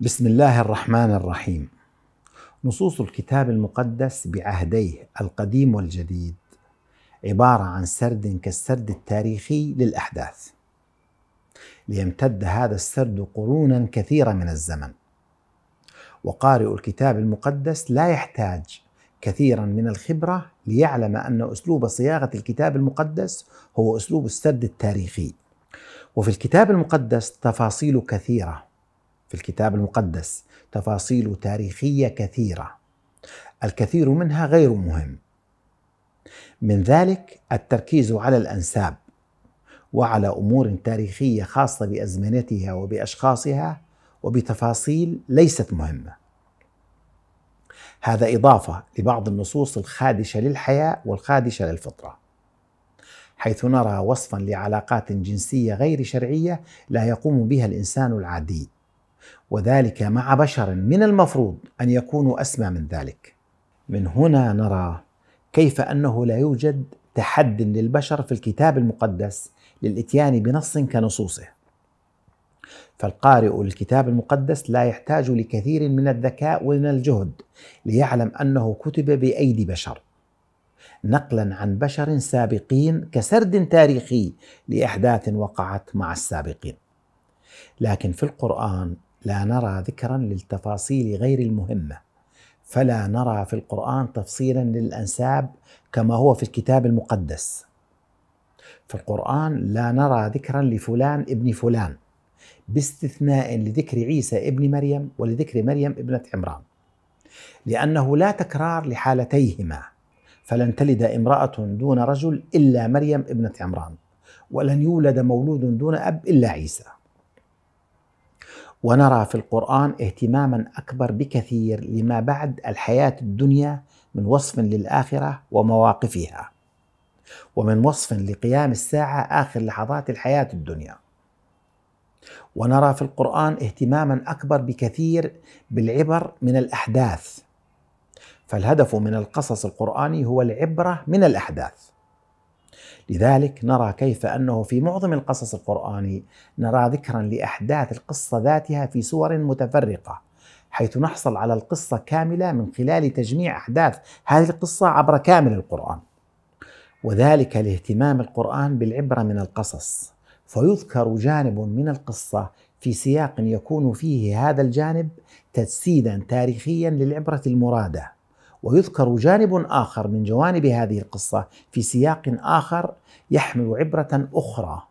بسم الله الرحمن الرحيم نصوص الكتاب المقدس بعهديه القديم والجديد عباره عن سرد كالسرد التاريخي للاحداث ليمتد هذا السرد قرونا كثيره من الزمن وقارئ الكتاب المقدس لا يحتاج كثيرا من الخبره ليعلم ان اسلوب صياغه الكتاب المقدس هو اسلوب السرد التاريخي وفي الكتاب المقدس تفاصيل كثيره في الكتاب المقدس تفاصيل تاريخية كثيرة الكثير منها غير مهم من ذلك التركيز على الأنساب وعلى أمور تاريخية خاصة بأزمنتها وبأشخاصها وبتفاصيل ليست مهمة هذا إضافة لبعض النصوص الخادشة للحياة والخادشة للفطرة حيث نرى وصفا لعلاقات جنسية غير شرعية لا يقوم بها الإنسان العادي وذلك مع بشر من المفروض ان يكونوا اسمى من ذلك. من هنا نرى كيف انه لا يوجد تحد للبشر في الكتاب المقدس للاتيان بنص كنصوصه. فالقارئ للكتاب المقدس لا يحتاج لكثير من الذكاء ومن الجهد ليعلم انه كتب بايدي بشر. نقلا عن بشر سابقين كسرد تاريخي لاحداث وقعت مع السابقين. لكن في القران لا نرى ذكرا للتفاصيل غير المهمه فلا نرى في القران تفصيلا للانساب كما هو في الكتاب المقدس في القران لا نرى ذكرا لفلان ابن فلان باستثناء لذكر عيسى ابن مريم ولذكر مريم ابنه عمران لانه لا تكرار لحالتيهما فلن تلد امراه دون رجل الا مريم ابنه عمران ولن يولد مولود دون اب الا عيسى ونرى في القرآن اهتماما أكبر بكثير لما بعد الحياة الدنيا من وصف للآخرة ومواقفها ومن وصف لقيام الساعة آخر لحظات الحياة الدنيا ونرى في القرآن اهتماما أكبر بكثير بالعبر من الأحداث فالهدف من القصص القرآني هو العبرة من الأحداث لذلك نرى كيف انه في معظم القصص القراني نرى ذكرا لاحداث القصه ذاتها في سور متفرقه حيث نحصل على القصه كامله من خلال تجميع احداث هذه القصه عبر كامل القران وذلك لاهتمام القران بالعبره من القصص فيذكر جانب من القصه في سياق يكون فيه هذا الجانب تجسيدا تاريخيا للعبره المراده ويذكر جانب اخر من جوانب هذه القصه في سياق اخر يحمل عبره اخرى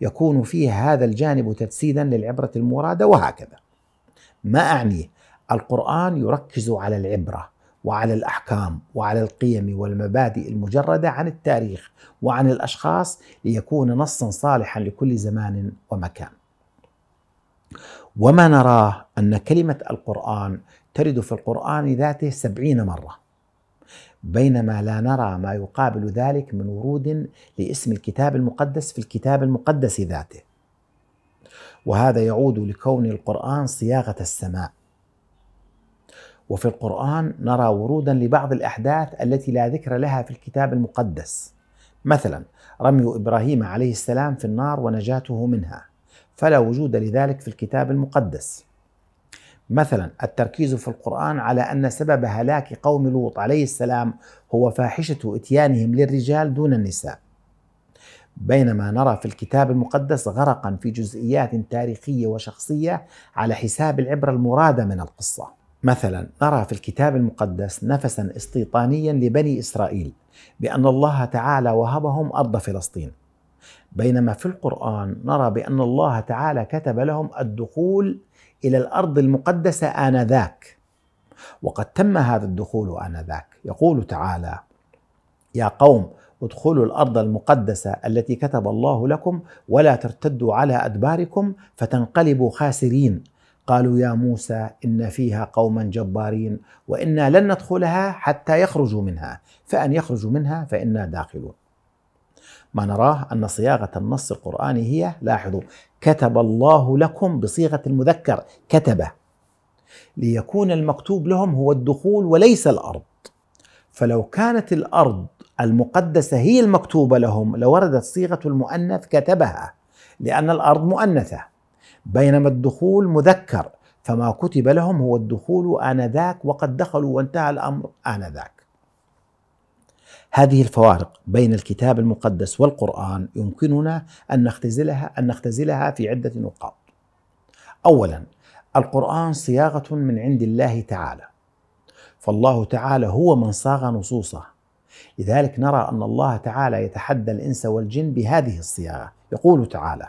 يكون فيه هذا الجانب تجسيدا للعبره المراده وهكذا. ما اعنيه القران يركز على العبره وعلى الاحكام وعلى القيم والمبادئ المجرده عن التاريخ وعن الاشخاص ليكون نصا صالحا لكل زمان ومكان. وما نراه أن كلمة القرآن ترد في القرآن ذاته سبعين مرة بينما لا نرى ما يقابل ذلك من ورود لاسم الكتاب المقدس في الكتاب المقدس ذاته وهذا يعود لكون القرآن صياغة السماء وفي القرآن نرى ورودا لبعض الأحداث التي لا ذكر لها في الكتاب المقدس مثلا رمي إبراهيم عليه السلام في النار ونجاته منها فلا وجود لذلك في الكتاب المقدس مثلا التركيز في القرآن على أن سبب هلاك قوم لوط عليه السلام هو فاحشة إتيانهم للرجال دون النساء بينما نرى في الكتاب المقدس غرقا في جزئيات تاريخية وشخصية على حساب العبرة المرادة من القصة مثلا نرى في الكتاب المقدس نفسا استيطانيا لبني إسرائيل بأن الله تعالى وهبهم أرض فلسطين بينما في القرآن نرى بأن الله تعالى كتب لهم الدخول إلى الأرض المقدسة آنذاك وقد تم هذا الدخول آنذاك يقول تعالى يا قوم ادخلوا الارض المقدسه التي كتب الله لكم ولا ترتدوا على ادباركم فتنقلبوا خاسرين قالوا يا موسى ان فيها قوما جبارين وانا لن ندخلها حتى يخرجوا منها فان يخرجوا منها فانا داخلون ما نراه أن صياغة النص القرآني هي لاحظوا كتب الله لكم بصيغة المذكر كتب ليكون المكتوب لهم هو الدخول وليس الأرض فلو كانت الأرض المقدسة هي المكتوبة لهم لوردت صيغة المؤنث كتبها لأن الأرض مؤنثة بينما الدخول مذكر فما كتب لهم هو الدخول آنذاك وقد دخلوا وانتهى الأمر آنذاك هذه الفوارق بين الكتاب المقدس والقرآن يمكننا أن نختزلها أن نختزلها في عدة نقاط. أولا القرآن صياغة من عند الله تعالى. فالله تعالى هو من صاغ نصوصه. لذلك نرى أن الله تعالى يتحدى الإنس والجن بهذه الصياغة، يقول تعالى: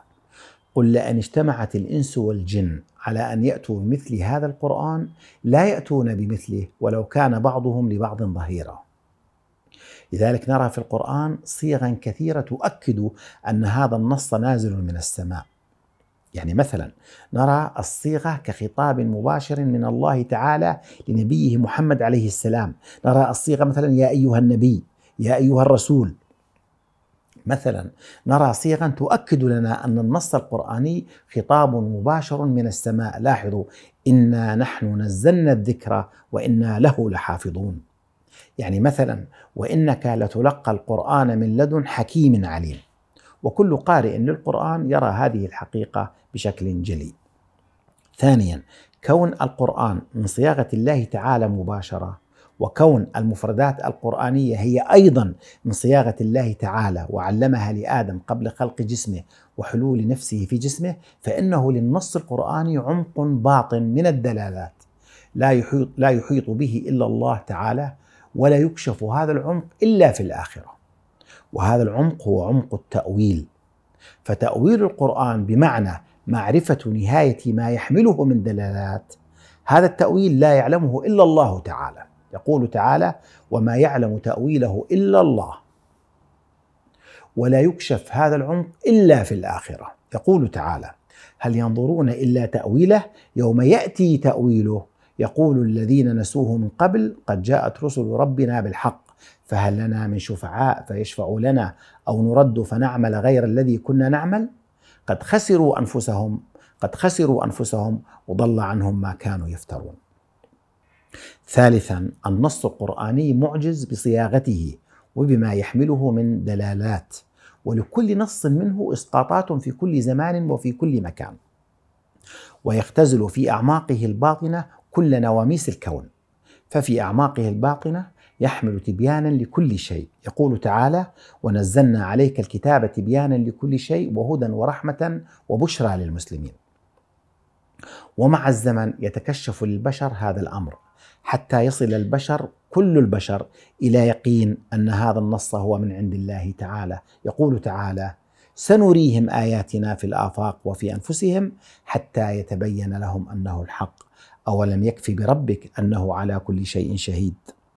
قل لأن اجتمعت الإنس والجن على أن يأتوا بمثل هذا القرآن لا يأتون بمثله ولو كان بعضهم لبعض ظهيرا. لذلك نرى في القرآن صيغا كثيرة تؤكد أن هذا النص نازل من السماء يعني مثلا نرى الصيغه كخطاب مباشر من الله تعالى لنبيه محمد عليه السلام، نرى الصيغه مثلا يا ايها النبي، يا ايها الرسول. مثلا نرى صيغا تؤكد لنا ان النص القراني خطاب مباشر من السماء، لاحظوا انا نحن نزلنا الذكر وانا له لحافظون. يعني مثلا وانك لتلقى القران من لدن حكيم عليم وكل قارئ للقران يرى هذه الحقيقه بشكل جلي ثانيا كون القران من صياغه الله تعالى مباشره وكون المفردات القرآنية هي أيضا من صياغة الله تعالى وعلمها لآدم قبل خلق جسمه وحلول نفسه في جسمه فإنه للنص القرآني عمق باطن من الدلالات لا يحيط, لا يحيط به إلا الله تعالى ولا يكشف هذا العمق الا في الاخره. وهذا العمق هو عمق التاويل. فتاويل القران بمعنى معرفه نهايه ما يحمله من دلالات هذا التاويل لا يعلمه الا الله تعالى. يقول تعالى: وما يعلم تاويله الا الله. ولا يكشف هذا العمق الا في الاخره. يقول تعالى: هل ينظرون الا تاويله يوم ياتي تاويله يقول الذين نسوه من قبل قد جاءت رسل ربنا بالحق فهل لنا من شفعاء فيشفع لنا او نرد فنعمل غير الذي كنا نعمل قد خسروا انفسهم قد خسروا انفسهم وضل عنهم ما كانوا يفترون ثالثا النص القراني معجز بصياغته وبما يحمله من دلالات ولكل نص منه اسقاطات في كل زمان وفي كل مكان ويختزل في اعماقه الباطنه كل نواميس الكون ففي أعماقه الباطنة يحمل تبيانا لكل شيء يقول تعالى ونزلنا عليك الكتاب تبيانا لكل شيء وهدى ورحمة وبشرى للمسلمين ومع الزمن يتكشف للبشر هذا الأمر حتى يصل البشر كل البشر إلى يقين أن هذا النص هو من عند الله تعالى يقول تعالى سنريهم آياتنا في الآفاق وفي أنفسهم حتى يتبين لهم أنه الحق أولم يكفي بربك أنه على كل شيء شهيد